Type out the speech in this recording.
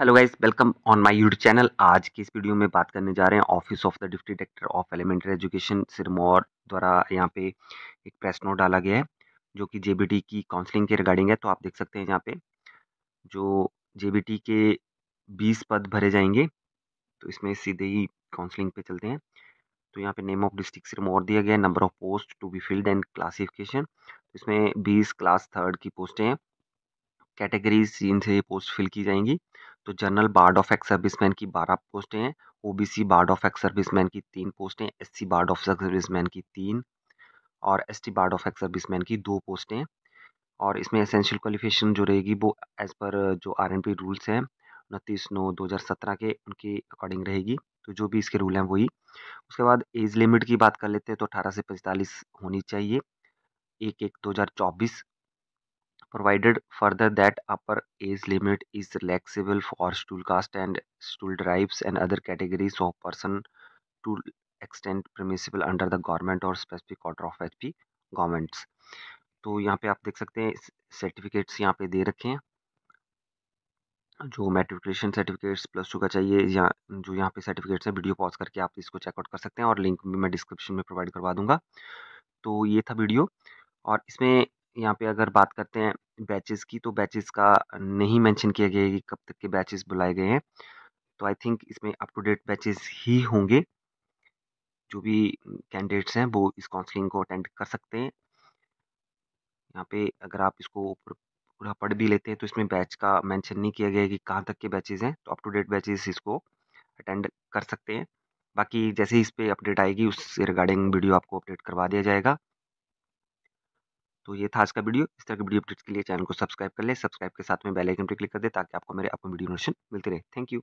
hello guys welcome on my YouTube channel आज की इस वीडियो में बात करने जा रहे हैं office of the deputy director of elementary education Sirmaur द्वारा यहाँ पे एक प्रेस नोट डाला गया है जो कि जेबीटी की काउंसलिंग के रिगार्डिंग है तो आप देख सकते हैं यहाँ पे जो जेबीटी के बीस पद भरे जाएंगे तो इसमें सीधे ही काउंसलिंग पे चलते हैं तो यहाँ पे नेम ऑफ डिस्ट्रिक्ट सिरमौर दिया गया है number of post to be filled and classification इसमें बीस क्लास थर्ड की पोस्टें हैं कैटेगरीज जिनसे ये पोस्ट फिल की जाएंगी तो general ward of ex serviceman की बारह पोस्टें हैं OBC ward of ex serviceman की तीन पोस्टें S C ward of serviceman की तीन और S T ward of ex serviceman की दो पोस्टें और इसमें एसेंशियल क्वालिफिकेशन जो रहेगी वो एज पर जो आर एन पी रूल्स हैं उनतीस नौ दो हज़ार सत्रह के उनके अकॉर्डिंग रहेगी तो जो भी इसके रूल हैं वही उसके बाद एज लिमिट की बात कर लेते हैं तो अठारह से पैंतालीस होनी चाहिए एक एक दो हज़ार चौबीस provided further that upper age limit is relaxable for stool cast and stool drives and other categories of person to extent permissible under the government or specific order of HP governments तो यहाँ पे आप देख सकते हैं certificates यहाँ पे दे रखे हैं जो मेट्रिकुलेशन सर्टिफिकेट्स प्लस टू का चाहिए या जो यहाँ पे सर्टिफिकेट्स हैं वीडियो पॉज करके आप इसको चेकआउट कर सकते हैं और लिंक भी मैं डिस्क्रिप्शन में प्रोवाइड करवा दूंगा तो ये था वीडियो और इसमें यहाँ पे अगर बात करते हैं बैचेस की तो बैचेस का नहीं मेंशन किया गया है कि कब तक के बैचेस बुलाए गए हैं तो आई थिंक इसमें अप टू डेट बैचेस ही होंगे जो भी कैंडिडेट्स हैं वो इस काउंसलिंग को अटेंड कर सकते हैं यहाँ पे अगर आप इसको पूरा पढ़ भी लेते हैं तो इसमें बैच का मैंशन नहीं किया गया है कि कहाँ तक के बैचेज हैं तो अप टू डेट बैचेस इसको अटेंड कर सकते हैं बाकी जैसे ही इस पर अपडेट आएगी उस रिगार्डिंग वीडियो आपको अपडेट करवा दिया जाएगा तो ये था आज का वीडियो इस तरह की वीडियो अपडेट्स के लिए चैनल को सब्सक्राइब कर ले सब्सक्राइब के साथ में बेल आइकन पर क्लिक कर दे ताकि आपको मेरे अपने वीडियो नोटिफिकेशन मिलते रहे थैंक यू